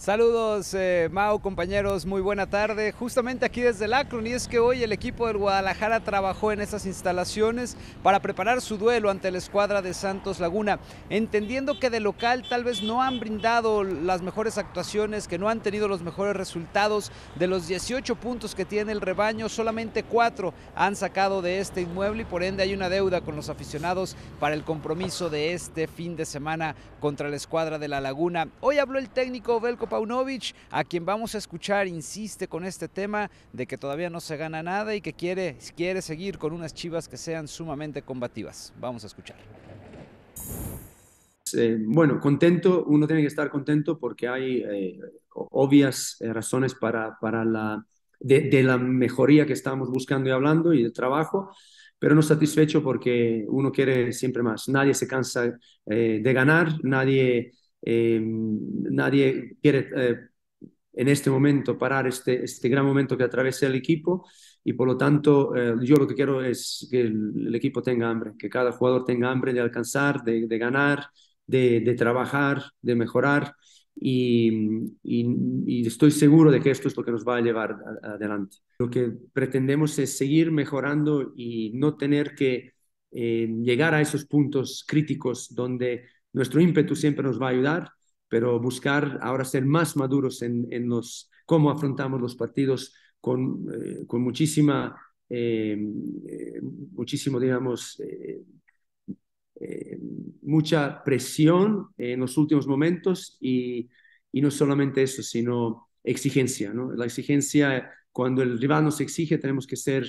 Saludos, eh, Mau, compañeros, muy buena tarde. Justamente aquí desde Lacron, y es que hoy el equipo del Guadalajara trabajó en esas instalaciones para preparar su duelo ante la escuadra de Santos Laguna, entendiendo que de local tal vez no han brindado las mejores actuaciones, que no han tenido los mejores resultados. De los 18 puntos que tiene el rebaño, solamente 4 han sacado de este inmueble y por ende hay una deuda con los aficionados para el compromiso de este fin de semana contra la escuadra de la Laguna. Hoy habló el técnico Belco Paunovic, a quien vamos a escuchar, insiste con este tema de que todavía no se gana nada y que quiere, quiere seguir con unas chivas que sean sumamente combativas. Vamos a escuchar. Eh, bueno, contento, uno tiene que estar contento porque hay eh, obvias eh, razones para, para la, de, la mejoría que estamos buscando y hablando y de trabajo, pero no satisfecho porque uno quiere siempre más. Nadie se cansa de ganar, nadie Em, nadie quiere eh, en este momento parar este, este gran momento que atraviesa el equipo y por lo tanto eh, yo lo que quiero es que el, equipo tenga hambre, que cada jugador tenga hambre de alcanzar, de, ganar, de, de, trabajar, de mejorar y, estoy seguro de que esto es lo que nos va a llevar adelante. Lo que pretendemos es seguir mejorando y no tener que eh, llegar a esos puntos críticos donde nuestro ímpetu siempre nos va a ayudar, pero buscar ahora ser más maduros en, en los, cómo afrontamos los partidos con, eh, con muchísima, eh, eh, muchísimo, digamos, mucha presión en los últimos momentos y, no solamente eso, sino exigencia, ¿no? La exigencia, cuando el rival nos exige, tenemos que ser,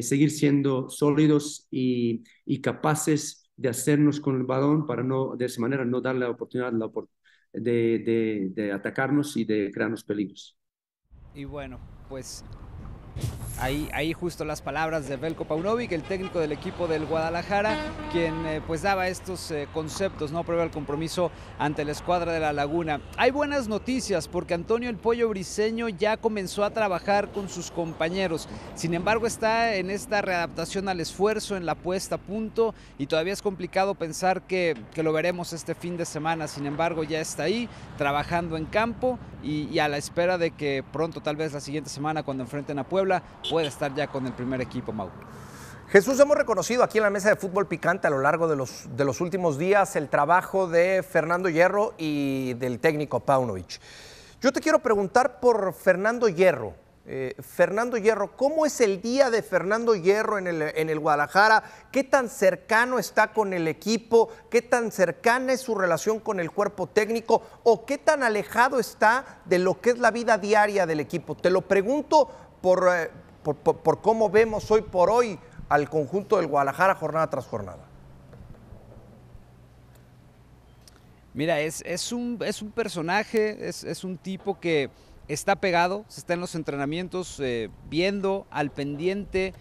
seguir siendo sólidos y, y capaces de hacernos con el balón para no, de esa manera, no darle la oportunidad de, de, de atacarnos y de crearnos peligros. Y bueno, pues Ahí, justo las palabras de Velko Paunovic, el técnico del equipo del Guadalajara, quien eh, pues daba estos eh, conceptos, ¿no? Prueba el compromiso ante la escuadra de la Laguna. Hay buenas noticias porque Antonio el Pollo Briseño ya comenzó a trabajar con sus compañeros. Sin embargo, está en esta readaptación al esfuerzo, en la puesta a punto y todavía es complicado pensar que, que lo veremos este fin de semana. Sin embargo, ya está ahí, trabajando en campo y, a la espera de que pronto, tal vez la siguiente semana, cuando enfrenten a Puebla, pueda estar ya con el primer equipo, Mau. Jesús, hemos reconocido aquí en la mesa de fútbol picante a lo largo de los, de los últimos días el trabajo de Fernando Hierro y del técnico Paunovic. Yo te quiero preguntar por Fernando Hierro. Eh, Fernando Hierro, ¿cómo es el día de Fernando Hierro en el, en el, Guadalajara? ¿Qué tan cercano está con el equipo? ¿Qué tan cercana es su relación con el cuerpo técnico? ¿O qué tan alejado está de lo que es la vida diaria del equipo? Te lo pregunto por, eh, cómo vemos hoy por hoy al conjunto del Guadalajara jornada tras jornada. Mira, es, es, un, es un personaje, es un tipo que está pegado, se está en los entrenamientos eh, viendo, al pendiente,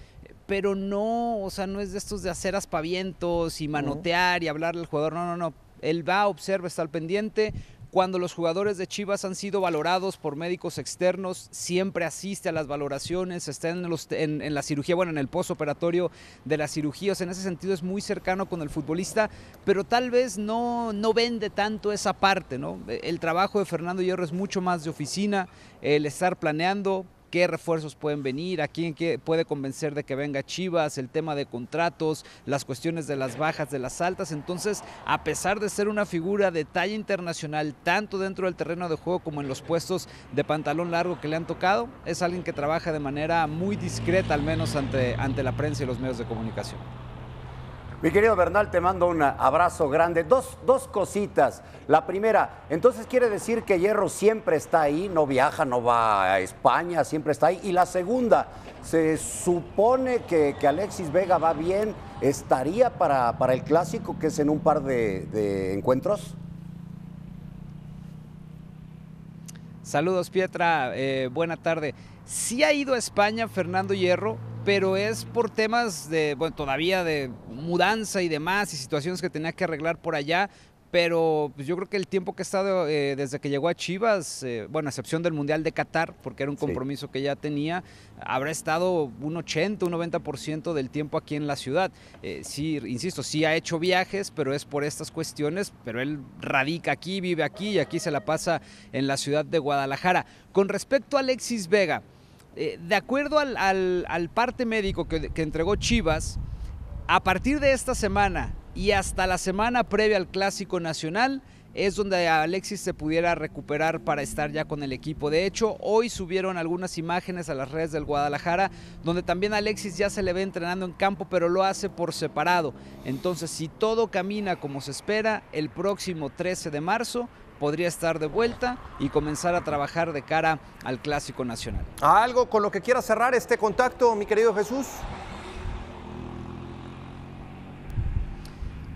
pero no, o sea, no es de estos de hacer aspavientos y manotear y hablarle al jugador, no, no, no. Él va, observa, está al pendiente, cuando los jugadores de Chivas han sido valorados por médicos externos, siempre asiste a las valoraciones, está en, la cirugía, bueno, en el postoperatorio de las cirugías. En ese sentido es muy cercano con el futbolista, pero tal vez no, no vende tanto esa parte, ¿no? El trabajo de Fernando Hierro es mucho más de oficina, el estar planeando, qué refuerzos pueden venir, a quién puede convencer de que venga Chivas, el tema de contratos, las cuestiones de las bajas, de las altas. Entonces, a pesar de ser una figura de talla internacional, tanto dentro del terreno de juego como en los puestos de pantalón largo que le han tocado, es alguien que trabaja de manera muy discreta, al menos ante, ante la prensa y los medios de comunicación. Mi querido Bernal, te mando un abrazo grande. Dos, cositas. La primera, entonces quiere decir que Hierro siempre está ahí, no viaja, no va a España, siempre está ahí. Y la segunda, se supone que, Alexis Vega va bien, ¿estaría para, para, el clásico que es en un par de, encuentros? Saludos, Pietra. Eh, buena tarde. Si sí ha ido a España Fernando Hierro, pero es por temas de, bueno, todavía de mudanza y demás y situaciones que tenía que arreglar por allá. Pero pues, yo creo que el tiempo que ha estado eh, desde que llegó a Chivas, eh, bueno, a excepción del Mundial de Qatar, porque era un compromiso que ya tenía, habrá estado un 80, un 90% del tiempo aquí en la ciudad. Eh, sí, insisto, sí ha hecho viajes, pero es por estas cuestiones, pero él radica aquí, vive aquí y aquí se la pasa en la ciudad de Guadalajara. Con respecto a Alexis Vega, eh, de acuerdo al, parte médico que entregó Chivas, a partir de esta semana y hasta la semana previa al Clásico Nacional, es donde Alexis se pudiera recuperar para estar ya con el equipo. De hecho, hoy subieron algunas imágenes a las redes del Guadalajara, donde también Alexis ya se le ve entrenando en campo, pero lo hace por separado. Entonces, si todo camina como se espera, el próximo 13 de marzo podría estar de vuelta y comenzar a trabajar de cara al Clásico Nacional. ¿Algo con lo que quiera cerrar este contacto, mi querido Jesús?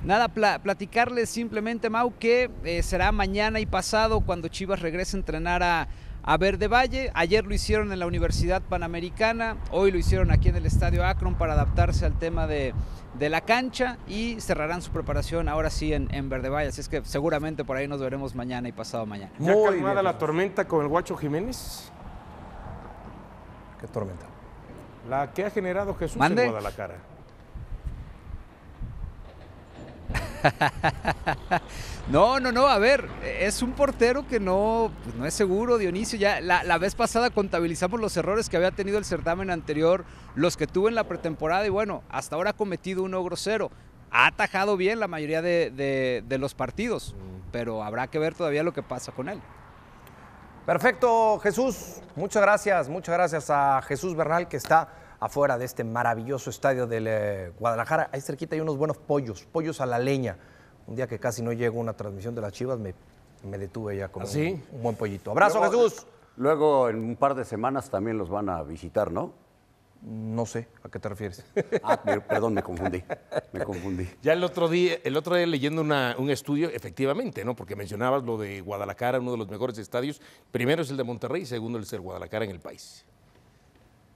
Nada, platicarles simplemente, Mau, que eh, será mañana y pasado cuando Chivas regrese a entrenar a, Verde Valle. Ayer lo hicieron en la Universidad Panamericana, hoy lo hicieron aquí en el Estadio Akron para adaptarse al tema de, la cancha y cerrarán su preparación ahora sí en, en, Verde Valle. Así es que seguramente por ahí nos veremos mañana y pasado mañana. calmada la tormenta con el Guacho Jiménez? ¿Qué tormenta? La que ha generado Jesús ¿Mande? no, no, no, a ver, es un portero que no, pues, no es seguro, Dionisio. Ya la, vez pasada contabilizamos los errores que había tenido el certamen anterior, los que tuvo en la pretemporada y bueno, hasta ahora ha cometido uno grosero. Ha atajado bien la mayoría de, de los partidos, pero habrá que ver todavía lo que pasa con él. Perfecto, Jesús. Muchas gracias, muchas gracias a Jesús Bernal que está afuera de este maravilloso estadio de eh, Guadalajara. Ahí cerquita hay unos buenos pollos, pollos a la leña. Un día que casi no llegó una transmisión de las Chivas, me, detuve ya como ¿Ah, un, buen pollito. ¡Abrazo, Jesús! Luego, en un par de semanas también los van a visitar, ¿no? No sé a qué te refieres. Ah, perdón, me confundí. Me confundí. Ya el otro día, el otro día leyendo un estudio, efectivamente, ¿no? Porque mencionabas lo de Guadalajara, uno de los mejores estadios. Primero es el de Monterrey, segundo es el de Guadalajara en el país.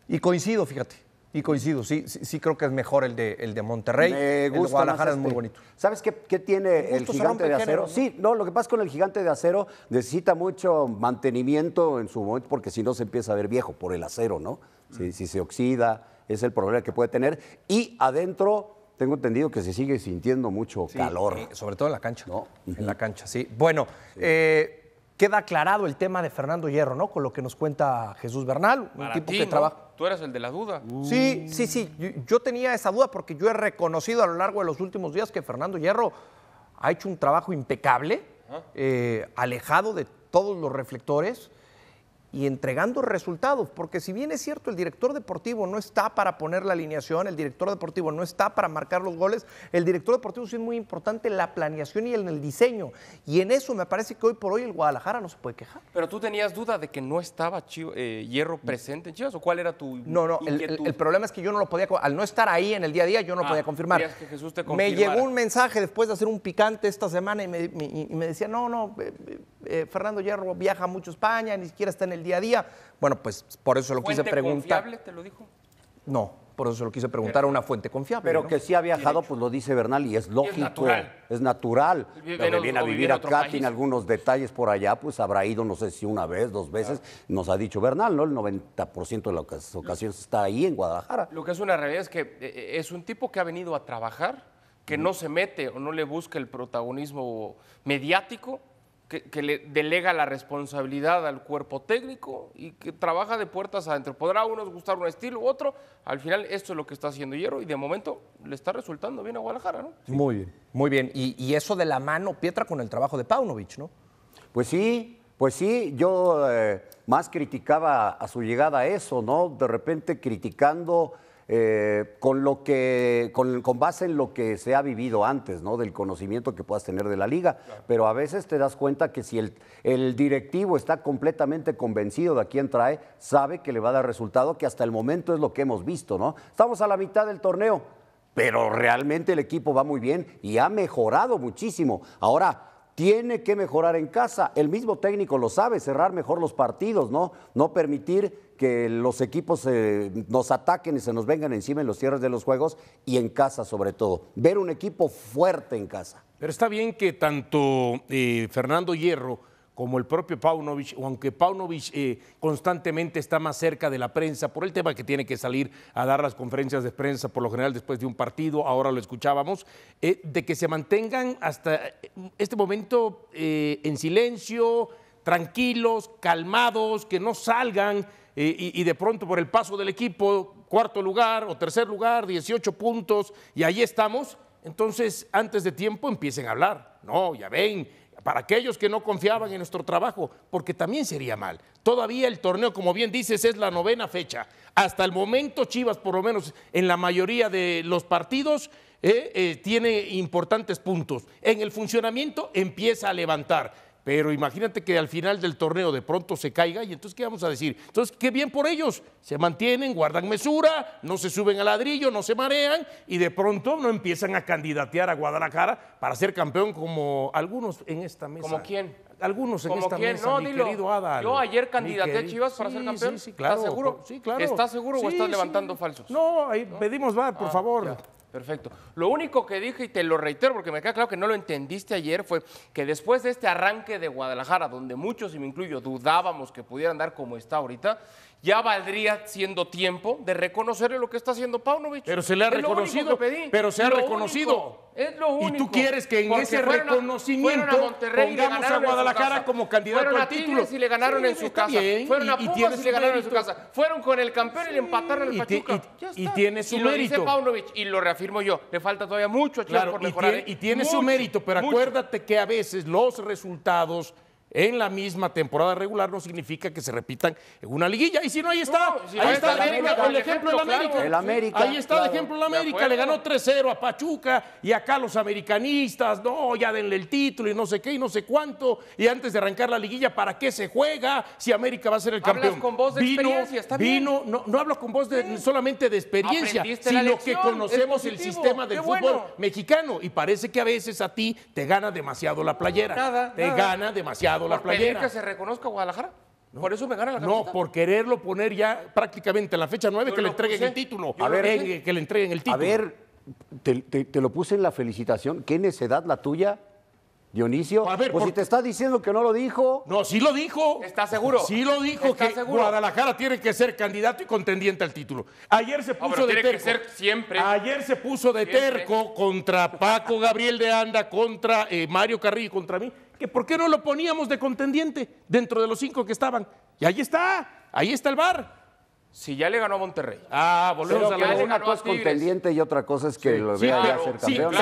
Y coincido, fíjate. Y coincido, sí, sí, creo que es mejor el de, de Monterrey. el de Guadalajara es muy este. bonito. ¿Sabes qué, tiene el gigante de acero? Sí, no, lo que pasa con el gigante de acero necesita mucho mantenimiento en su momento, porque si no se empieza a ver viejo por el acero, ¿no? Si, mm. se oxida, es el problema que puede tener. Y adentro, tengo entendido que se sigue sintiendo mucho calor. Eh, sobre todo en la cancha. ¿no? En la cancha, sí. Bueno, Eh, queda aclarado el tema de Fernando Hierro, ¿no? Con lo que nos cuenta Jesús Bernal, un tipo que Tú eres el de la duda. Uh. Sí, sí, sí. Yo, tenía esa duda porque yo he reconocido a lo largo de los últimos días que Fernando Hierro ha hecho un trabajo impecable, eh, alejado de todos los reflectores y entregando resultados, porque si bien es cierto, el director deportivo no está para poner la alineación, el director deportivo no está para marcar los goles, el director deportivo sí es muy importante en la planeación y en el, diseño, y en eso me parece que hoy por hoy el Guadalajara no se puede quejar. Pero tú tenías duda de que no estaba eh, Hierro presente en Chivas, o cuál era tu... No, no, el, problema es que yo no lo podía, al no estar ahí en el día a día, yo no ah, podía confirmar. me llegó un mensaje después de hacer un picante esta semana y me, decía, no, no... Eh, eh, eh, Fernando Hierro viaja mucho a España, ni siquiera está en el día a día. Bueno, pues por eso lo quise preguntar. confiable te lo dijo? No, por eso se lo quise preguntar a una fuente confiable. Pero que sí ha viajado, pues lo dice Bernal, y es lógico, es natural. viene a vivir acá, tiene algunos detalles por allá, pues habrá ido, no sé si una vez, dos veces, nos ha dicho Bernal, ¿no? El 90% de las ocasiones está ahí en Guadalajara. Lo que es una realidad es que eh, eh, es un tipo que ha venido a trabajar, que no se mete o no le busca el protagonismo mediático, que, le delega la responsabilidad al cuerpo técnico y que trabaja de puertas adentro. Podrá a unos gustar un estilo u otro, al final esto es lo que está haciendo Hierro y de momento le está resultando bien a Guadalajara, ¿no? Muy bien, muy bien. Y, eso de la mano, Pietra, con el trabajo de Paunovic, ¿no? Pues sí, pues sí, yo eh, más criticaba a su llegada eso, ¿no? De repente criticando eh, con lo que, con, base en lo que se ha vivido antes, ¿no? Del conocimiento que puedas tener de la liga. Pero a veces te das cuenta que si el, el, directivo está completamente convencido de a quién trae, sabe que le va a dar resultado, que hasta el momento es lo que hemos visto, ¿no? Estamos a la mitad del torneo, pero realmente el equipo va muy bien y ha mejorado muchísimo. Ahora tiene que mejorar en casa. El mismo técnico lo sabe, cerrar mejor los partidos, ¿no? No permitir que los equipos eh, nos ataquen y se nos vengan encima en los cierres de los juegos y en casa sobre todo. Ver un equipo fuerte en casa. Pero está bien que tanto eh, Fernando Hierro como el propio Paunovic, o aunque Paunovic eh, constantemente está más cerca de la prensa por el tema que tiene que salir a dar las conferencias de prensa, por lo general después de un partido, ahora lo escuchábamos, eh, de que se mantengan hasta eh, este momento en silencio, tranquilos, calmados, que no salgan y, y de pronto por el paso del equipo, cuarto lugar o tercer lugar, 18 puntos, y ahí estamos entonces antes de tiempo empiecen a hablar. No, ya ven, para aquellos que no confiaban en nuestro trabajo, porque también sería mal. Todavía el torneo, como bien dices, es la novena fecha. Hasta el momento Chivas, por lo menos en la mayoría de los partidos, eh, eh, tiene importantes puntos. En el funcionamiento empieza a levantar. Pero imagínate que al final del torneo de pronto se caiga y entonces ¿qué vamos a decir? Entonces, qué bien por ellos. Se mantienen, guardan mesura, no se suben al ladrillo, no se marean y de pronto no empiezan a candidatear a Guadalajara para ser campeón como algunos en esta mesa. ¿Como quién? Algunos en esta quién? mesa, no, dilo. Yo ayer candidaté a Chivas para ser campeón. Sí, claro. ¿Estás seguro? Sí, claro. ¿Estás seguro o estás levantando falsos? No, ahí pedimos va, por ah, favor. Perfecto. Lo único que dije, y te lo reitero porque me queda claro que no lo entendiste ayer, fue que después de este arranque de Guadalajara, donde muchos, y me incluyo, dudábamos que pudieran dar como está ahorita, ya valdría siendo tiempo de reconocer lo que está haciendo Paunovic. Pero se le ha reconocido. Pero se ha reconocido. es lo único. Y tú quieres que en ese reconocimiento a, pongamos a Guadalajara como candidato a al título. y le ganaron en su casa. Fueron y, le ganaron en su casa. Fueron con el campeón y le empataron al Pachuca. Y, tiene su Dice y lo afirmo yo, le falta todavía mucho a claro, por mejorar. ¿eh? Y tiene, su mérito, pero acuérdate que a veces los resultados en la misma temporada regular no significa que se repitan en una liguilla. Y si no, ahí está. ahí está, el, ejemplo del América. Ahí está el ejemplo del América. Le ganó 3-0 a Pachuca y acá los americanistas, no, ya denle el título y no sé qué y no sé cuánto. Y antes de arrancar la liguilla, ¿para qué se juega si América va a ser el campeón? Hablas con voz de experiencia, está bien. No, no hablo con voz solamente de experiencia, sino que conocemos el sistema del fútbol mexicano. Y parece que a veces a ti te gana demasiado la playera. nada, te gana demasiado que se reconozca Guadalajara. No, por eso me gana la No, por quererlo poner ya prácticamente en la fecha 9 eh, que le entreguen el título. A ver, que le entreguen el título. A ver, te, lo puse en la felicitación. ¿Qué necedad la tuya? Dionisio, a ver, pues si te está diciendo que no lo dijo. No, sí lo dijo. está seguro? Sí lo dijo que Guadalajara tiene que ser candidato y contendiente al título. Ayer se puso de tiene Que ser siempre. Ayer se puso de terco contra Paco Gabriel de Anda, contra eh, Mario Carrillo y contra mí que por qué no lo poníamos de contendiente dentro de los cinco que estaban. Y ahí está, ahí está el bar. Si ya le ganó a Monterrey. Ah, volvemos a la Una cosa es contendiente y otra cosa es que lo vea claro, ser campeón.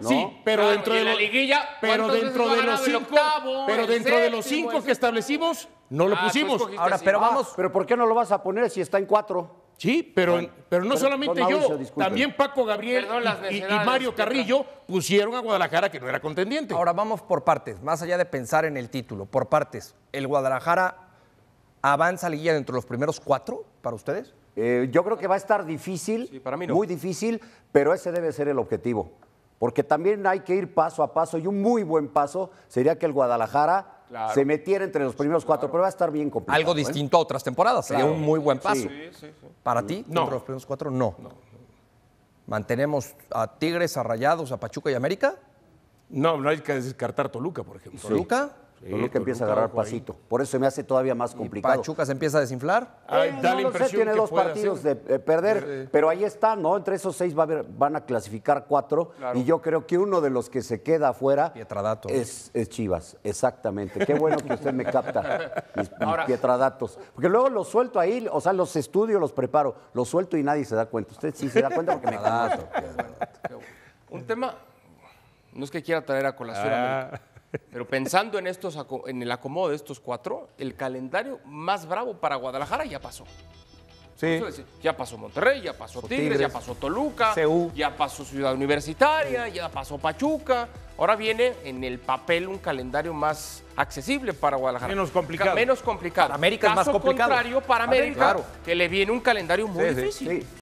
Sí, pero dentro de la liguilla, pero dentro de los cinco, pero dentro de los cinco que establecimos, no lo ah, pusimos. Ahora, pero ah. vamos, pero ¿por qué no lo vas a poner si está en cuatro? Sí, pero, pero no solamente yo, también Paco Gabriel y, Mario Carrillo pusieron a Guadalajara que no era contendiente. Ahora vamos por partes, más allá de pensar en el título, por partes. ¿El Guadalajara avanza la liguilla dentro de los primeros cuatro para ustedes? Eh, yo creo que va a estar difícil, muy difícil, pero ese debe ser el objetivo. Porque también hay que ir paso a paso y un muy buen paso sería que el Guadalajara se metiera entre los primeros cuatro, pero va a estar bien complicado. Algo ¿eh? distinto a otras temporadas, sería un muy buen paso. Para ti, no. entre los primeros cuatro, no. no. ¿Mantenemos a Tigres, a Rayados, a Pachuca y América? No, no hay que descartar Toluca, por ejemplo. ¿Toluca? lo que empieza a agarrar pasito. Por eso se me hace todavía más complicado. ¿Y ¿Pachuca se empieza a desinflar? Ay, tiene dos partidos de perder, pero ahí está, ¿no? Entre esos seis van a clasificar cuatro. Y yo creo que uno de los que se queda afuera Es, Chivas, exactamente. Qué bueno que usted me capta mis, pietradatos. Porque luego los suelto ahí, o sea, los estudio, los preparo, los suelto y nadie se da cuenta. Usted sí se da cuenta porque me capta. Un tema, no es que quiera traer a colación ah. Pero pensando en, estos, en el acomodo de estos cuatro, el calendario más bravo para Guadalajara ya pasó. Sí. Ya pasó Monterrey, ya pasó Tigres, ya pasó Toluca, ya pasó Ciudad Universitaria, ya pasó Pachuca. Ahora viene en el papel un calendario más accesible para Guadalajara. Menos complicado. Menos complicado. América es más complicado. contrario para América, claro. que le viene un calendario muy sí, difícil.